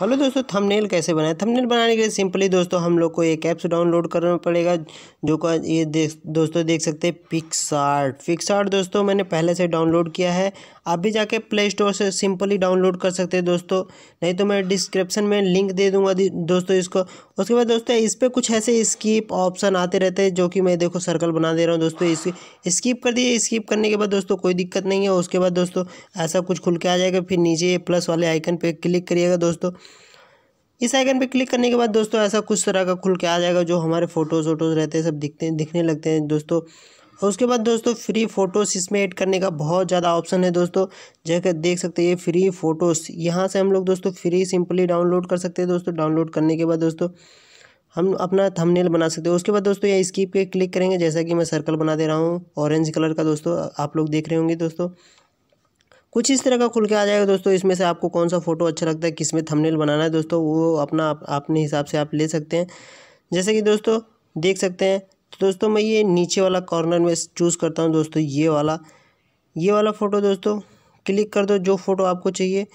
hello दोस्तों thumbnail कैसे बनाए थंबनेल बनाने के लिए सिंपली दोस्तों हम लोग को एक ऐप्स डाउनलोड करना पड़ेगा जो का ये देख दोस्तों देख सकते हैं पिक्सार्ट पिक्सार्ट दोस्तों मैंने पहले से डाउनलोड किया है आप भी जाके प्ले स्टोर से सिंपली डाउनलोड कर सकते हैं दोस्तों नहीं तो मैं डिस्क्रिप्शन में लिंक दे दूँगा दोस्तों इसको उसके बाद दोस्तों इस पर कुछ ऐसे स्कीप ऑप्शन आते रहते हैं जो कि मैं देखो सर्कल बना दे रहा हूँ दोस्तों इसकी स्कीप कर दिए स्कीप करने के बाद दोस्तों कोई दिक्कत नहीं है उसके बाद दोस्तों ऐसा कुछ खुल के आ जाएगा फिर नीचे प्लस वाले आइकन पर क्लिक करिएगा दोस्तों इस आइकन पे क्लिक करने के बाद दोस्तों ऐसा कुछ तरह का खुल के आ जाएगा जो हमारे फ़ोटोज़ वोटोज़ रहते हैं सब दिखते हैं दिखने लगते हैं दोस्तों और उसके बाद दोस्तों फ्री फ़ोटोज़ इसमें ऐड करने का बहुत ज़्यादा ऑप्शन है दोस्तों जैसे देख सकते हैं ये फ्री फ़ोटोज़ यहाँ से हम लोग दोस्तों फ्री सिंपली डाउनलोड कर सकते हैं दोस्तों डाउनलोड करने के बाद दोस्तों हम अपना थंबनेल बना सकते हैं उसके बाद दोस्तों ये स्कीप पे क्लिक करेंगे जैसा कि मैं सर्कल बना दे रहा हूँ ऑरेंज कलर का दोस्तों आप लोग देख रहे होंगे दोस्तों कुछ इस तरह का खुल के आ जाएगा दोस्तों इसमें से आपको कौन सा फ़ोटो अच्छा लगता है किस में थमनेल बनाना है दोस्तों वो अपना आप, अपने हिसाब से आप ले सकते हैं जैसे कि दोस्तों देख सकते हैं तो दोस्तों मैं ये नीचे वाला कॉर्नर में चूज़ करता हूँ दोस्तों ये वाला ये वाला फ़ोटो दोस्तों क्लिक कर दो जो फ़ोटो आपको चाहिए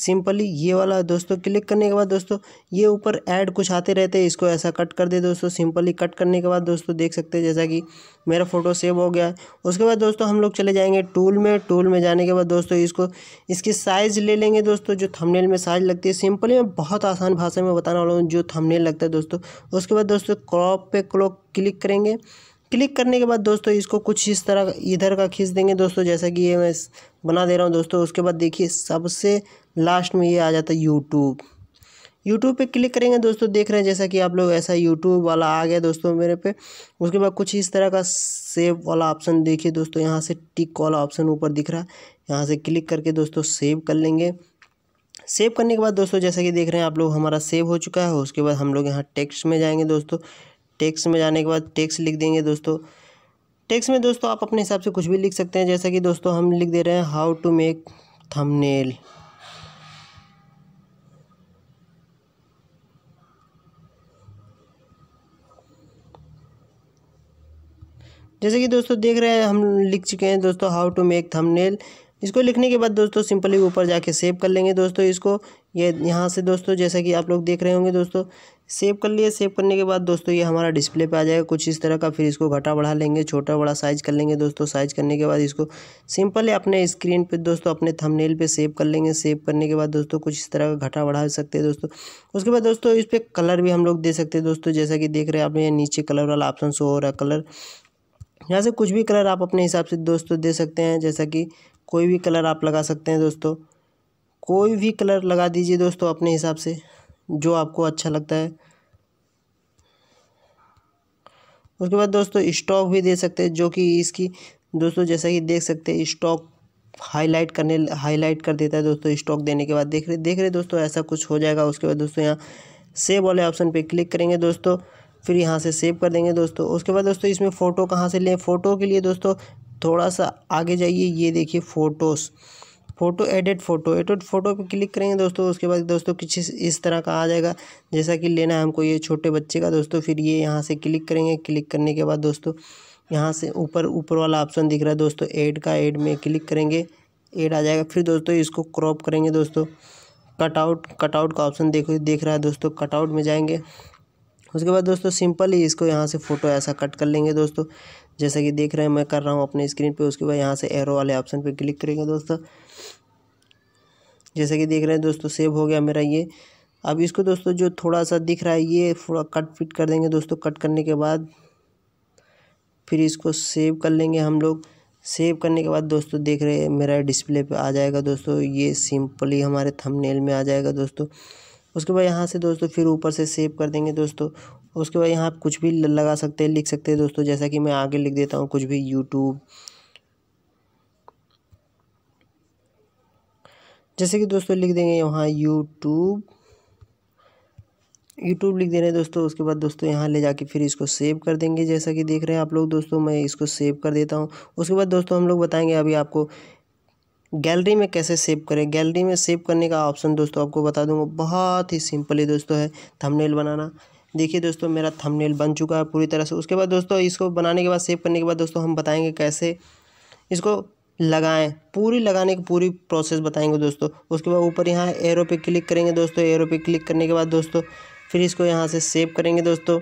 सिंपली ये वाला दोस्तों क्लिक करने के बाद दोस्तों ये ऊपर ऐड कुछ आते रहते हैं इसको ऐसा कट कर दे दोस्तों सिंपली कट करने के बाद दोस्तों देख सकते हैं जैसा कि मेरा फ़ोटो सेव हो गया है उसके बाद दोस्तों हम लोग चले जाएंगे टूल में टूल में जाने के बाद दोस्तों इसको इसकी साइज़ ले लेंगे दोस्तों जो थमनेल में साइज़ लगती है सिंपली मैं बहुत आसान भाषा में बताने वाला हूँ जो थमनेल लगता है दोस्तों उसके बाद दोस्तों क्रॉप पे क्लॉक क्लिक करेंगे क्लिक करने के बाद दोस्तों इसको कुछ इस तरह इधर का खींच देंगे दोस्तों जैसा कि ये मैं बना दे रहा हूँ दोस्तों उसके बाद देखिए सबसे लास्ट में ये आ जाता है यूट्यूब यूट्यूब पे क्लिक करेंगे दोस्तों देख रहे हैं जैसा कि आप लोग ऐसा यूट्यूब वाला आ गया दोस्तों मेरे पे उसके बाद कुछ इस तरह का सेव वाला ऑप्शन देखिए दोस्तों यहाँ से टिक वाला ऑप्शन ऊपर दिख रहा है यहाँ से क्लिक करके दोस्तों सेव कर लेंगे सेव करने के बाद दोस्तों जैसा कि देख रहे हैं आप लोग हमारा सेव हो चुका है उसके बाद हम लोग यहाँ टेक्स्ट में जाएंगे दोस्तों टेक्स में जाने के बाद टेक्स लिख देंगे दोस्तों टेक्स में दोस्तों आप अपने हिसाब से कुछ भी लिख सकते हैं जैसा कि दोस्तों हम लिख दे रहे हैं हाउ टू मेक थंबनेल जैसे कि दोस्तों देख रहे हैं हम लिख चुके हैं दोस्तों हाउ टू मेक थंबनेल इसको लिखने के बाद दोस्तों सिंपली ऊपर जाके सेव कर लेंगे दोस्तों इसको ये यहाँ से दोस्तों जैसा कि आप लोग देख रहे होंगे दोस्तों सेव कर लिए सेव करने के बाद दोस्तों ये हमारा डिस्प्ले पे आ जाएगा कुछ इस तरह का फिर इसको घटा बढ़ा लेंगे छोटा बड़ा साइज कर लेंगे दोस्तों साइज करने के बाद इसको सिंपल अपने स्क्रीन पे दोस्तों अपने थंबनेल पे सेव कर लेंगे सेव करने के बाद दोस्तों कुछ इस तरह का घटा बढ़ा सकते हैं दोस्तों उसके बाद दोस्तों इस पर कलर भी हम लोग दे सकते हैं दोस्तों जैसा कि देख रहे हैं आपने नीचे कलर वाला ऑप्शन शो हो रहा है कलर यहाँ से कुछ भी कलर आप अपने हिसाब से दोस्तों दे सकते हैं जैसा कि कोई भी कलर आप लगा सकते हैं दोस्तों कोई भी कलर लगा दीजिए दोस्तों अपने हिसाब से जो आपको अच्छा लगता है उसके बाद दोस्तों स्टॉक भी दे सकते हैं जो कि इसकी दोस्तों जैसा कि देख सकते हैं स्टॉक हाईलाइट करने हाईलाइट कर देता है दोस्तों स्टॉक देने के बाद देख रहे देख रहे दोस्तों ऐसा कुछ हो जाएगा उसके बाद दोस्तों यहाँ सेव वाले ऑप्शन पे क्लिक करेंगे दोस्तों फिर यहाँ से सेव कर देंगे दोस्तों उसके बाद दोस्तों इसमें फ़ोटो कहाँ से लें फ़ोटो के लिए दोस्तों थोड़ा सा आगे जाइए ये देखिए photos photo edit photo edit photo पे क्लिक करेंगे दोस्तों उसके बाद दोस्तों किसी इस तरह का आ जाएगा जैसा कि लेना है हमको ये छोटे बच्चे का दोस्तों फिर ये यहाँ से क्लिक करेंगे क्लिक करने के बाद दोस्तों यहाँ से ऊपर ऊपर वाला ऑप्शन दिख रहा है दोस्तों एड का एड में क्लिक करेंगे एड आ जाएगा फिर दोस्तों इसको क्रॉप करेंगे दोस्तों कटआउट कटआउट का ऑप्शन देखो देख रहा है दोस्तों कटआउट में जाएंगे उसके बाद दोस्तों सिंपल ही इसको यहाँ से फ़ोटो ऐसा कट कर लेंगे दोस्तों जैसा कि देख रहे हैं मैं कर रहा हूँ अपने स्क्रीन पे उसके बाद यहाँ से एरो वाले ऑप्शन पे क्लिक करेंगे दोस्तों जैसा कि देख रहे हैं दोस्तों सेव हो गया मेरा ये अब इसको दोस्तों जो थोड़ा सा दिख रहा है ये थोड़ा कट फिट कर देंगे दोस्तों कट करने के बाद फिर इसको सेव कर लेंगे हम लोग सेव करने के बाद दोस्तों देख रहे हैं मेरा डिस्प्ले पे आ जाएगा दोस्तों ये सिंपली हमारे थंबनेल में आ जाएगा दोस्तों उसके बाद यहाँ से दोस्तों फिर ऊपर से सेव कर देंगे दोस्तों उसके बाद यहाँ आप कुछ भी लगा सकते हैं लिख सकते हैं दोस्तों जैसा कि मैं आगे लिख देता हूँ कुछ भी यूट्यूब जैसे कि दोस्तों लिख देंगे वहाँ यूट्यूब यूट्यूब लिख दे रहे हैं दोस्तों उसके बाद दोस्तों यहाँ ले जाके फिर इसको सेव कर देंगे जैसा कि देख रहे हैं आप लोग दोस्तों मैं इसको सेव कर देता हूँ उसके बाद दोस्तों हम लोग बताएंगे अभी आपको गैलरी में कैसे सेव करें गैलरी में सेव करने का ऑप्शन दोस्तों आपको बता दूंगा बहुत ही सिंपल है दोस्तों है थंबनेल बनाना देखिए दोस्तों मेरा थंबनेल बन चुका है पूरी तरह से उसके बाद दोस्तों इसको बनाने के बाद सेव करने के बाद दोस्तों हम बताएंगे कैसे इसको लगाएं पूरी लगाने की पूरी प्रोसेस बताएंगे दोस्तों उसके बाद ऊपर यहाँ एरो पे क्लिक करेंगे दोस्तों एरो पे क्लिक करने के बाद दोस्तों फिर इसको यहाँ से सेव करेंगे दोस्तों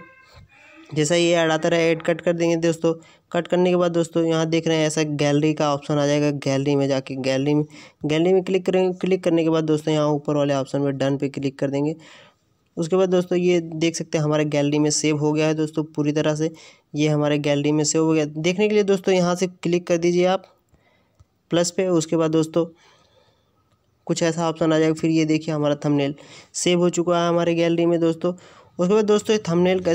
जैसा ये ऐड आता रहा ऐड कट कर देंगे दोस्तों कट करने के बाद दोस्तों यहाँ देख रहे हैं ऐसा गैलरी का ऑप्शन आ जाएगा गैलरी में जाके गैलरी में गैलरी में क्लिक करेंगे क्लिक करने के बाद दोस्तों यहाँ ऊपर वाले ऑप्शन में डन पे क्लिक कर देंगे उसके बाद दोस्तों ये देख सकते हैं हमारे गैलरी में सेव हो गया है दोस्तों पूरी तरह से ये हमारे गैलरी में सेव हो गया देखने के लिए दोस्तों यहाँ से क्लिक कर दीजिए आप प्लस पे उसके बाद दोस्तों कुछ ऐसा ऑप्शन आ जाएगा फिर ये देखिए हमारा थंबनेल सेव हो चुका है हमारे गैलरी में दोस्तों उसके बाद दोस्तों ये थंबनेल का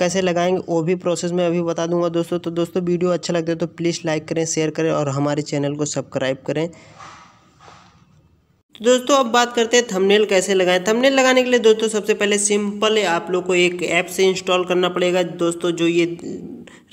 कैसे लगाएंगे वो भी प्रोसेस मैं अभी बता दूंगा दोस्तों तो दोस्तों वीडियो अच्छा लगता है तो प्लीज़ लाइक करें शेयर करें और हमारे चैनल को सब्सक्राइब करें तो दोस्तों अब बात करते हैं थंबनेल कैसे लगाएं थंबनेल लगाने के लिए दोस्तों सबसे पहले सिंपल आप लोग को एक ऐप से इंस्टॉल करना पड़ेगा दोस्तों जो ये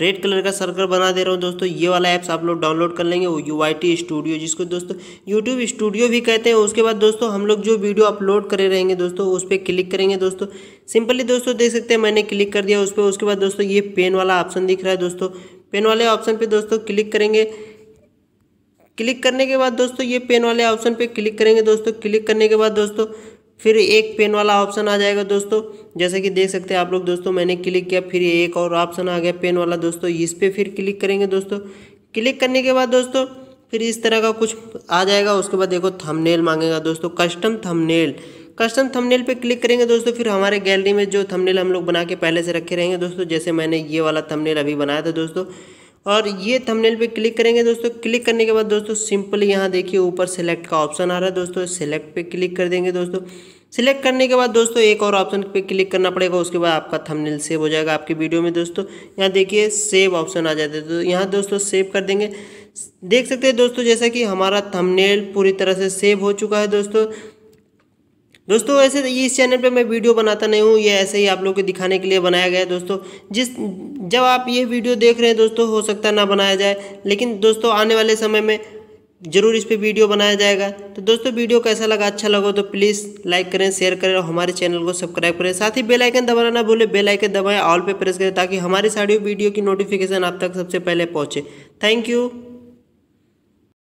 रेड कलर का सर्कल बना दे रहा हूँ दोस्तों ये वाला ऐप्स आप लोग डाउनलोड कर लेंगे वो यू स्टूडियो जिसको दोस्तों यूट्यूब स्टूडियो भी कहते हैं उसके बाद दोस्तों हम लोग जो वीडियो अपलोड करे रहेंगे दोस्तों उस पर क्लिक करेंगे दोस्तों सिंपली दोस्तों देख सकते हैं मैंने क्लिक कर दिया उस पर उसके बाद दोस्तों ये पेन वाला ऑप्शन दिख रहा है दोस्तों पेन वाले ऑप्शन पर दोस्तों क्लिक करेंगे क्लिक करने के बाद दोस्तों ये पेन वाले ऑप्शन पे क्लिक करेंगे दोस्तों क्लिक करने के बाद दोस्तों फिर एक पेन वाला ऑप्शन आ जाएगा दोस्तों जैसे कि देख सकते हैं आप लोग दोस्तों मैंने क्लिक किया फिर एक और ऑप्शन आ गया पेन वाला दोस्तों इस पर फिर क्लिक करेंगे दोस्तों क्लिक करने के बाद दोस्तों फिर इस तरह का कुछ आ जाएगा उसके बाद देखो थमनेल मांगेगा दोस्तों कस्टम थमनेल कस्टम थमनेल पे क्लिक करेंगे दोस्तों फिर हमारे गैलरी में जो थमनेल हम लोग बना के पहले से रखे रहेंगे दोस्तों जैसे मैंने ये वाला थमनेल अभी बनाया था दोस्तों और ये थंबनेल पे क्लिक करेंगे दोस्तों क्लिक करने के बाद दोस्तों सिंपल यहाँ देखिए ऊपर सेलेक्ट का ऑप्शन आ रहा है दोस्तों सेलेक्ट पे क्लिक कर देंगे दोस्तों सेलेक्ट करने के बाद दोस्तों एक और ऑप्शन पे क्लिक करना पड़ेगा उसके बाद आपका थंबनेल सेव हो जाएगा आपकी वीडियो में दोस्तों यहाँ देखिए सेव ऑप्शन आ जाता है तो यहाँ दोस्तों सेव कर देंगे देख सकते हैं दोस्तों जैसा कि हमारा थंबनेल पूरी तरह से सेव हो चुका है दोस्तों दोस्तों ऐसे ये इस चैनल पे मैं वीडियो बनाता नहीं हूँ ये ऐसे ही आप लोग को दिखाने के लिए बनाया गया है दोस्तों जिस जब आप ये वीडियो देख रहे हैं दोस्तों हो सकता ना बनाया जाए लेकिन दोस्तों आने वाले समय में ज़रूर इस पर वीडियो बनाया जाएगा तो दोस्तों वीडियो कैसा लगा अच्छा लगा तो प्लीज़ लाइक करें शेयर करें और हमारे चैनल को सब्सक्राइब करें साथ ही बेल आइकन दबाना ना भूलें बेल आइकन दबाएं ऑल पे प्रेस करें ताकि हमारी सारी वीडियो की नोटिफिकेशन आप तक सबसे पहले पहुंचे थैंक यू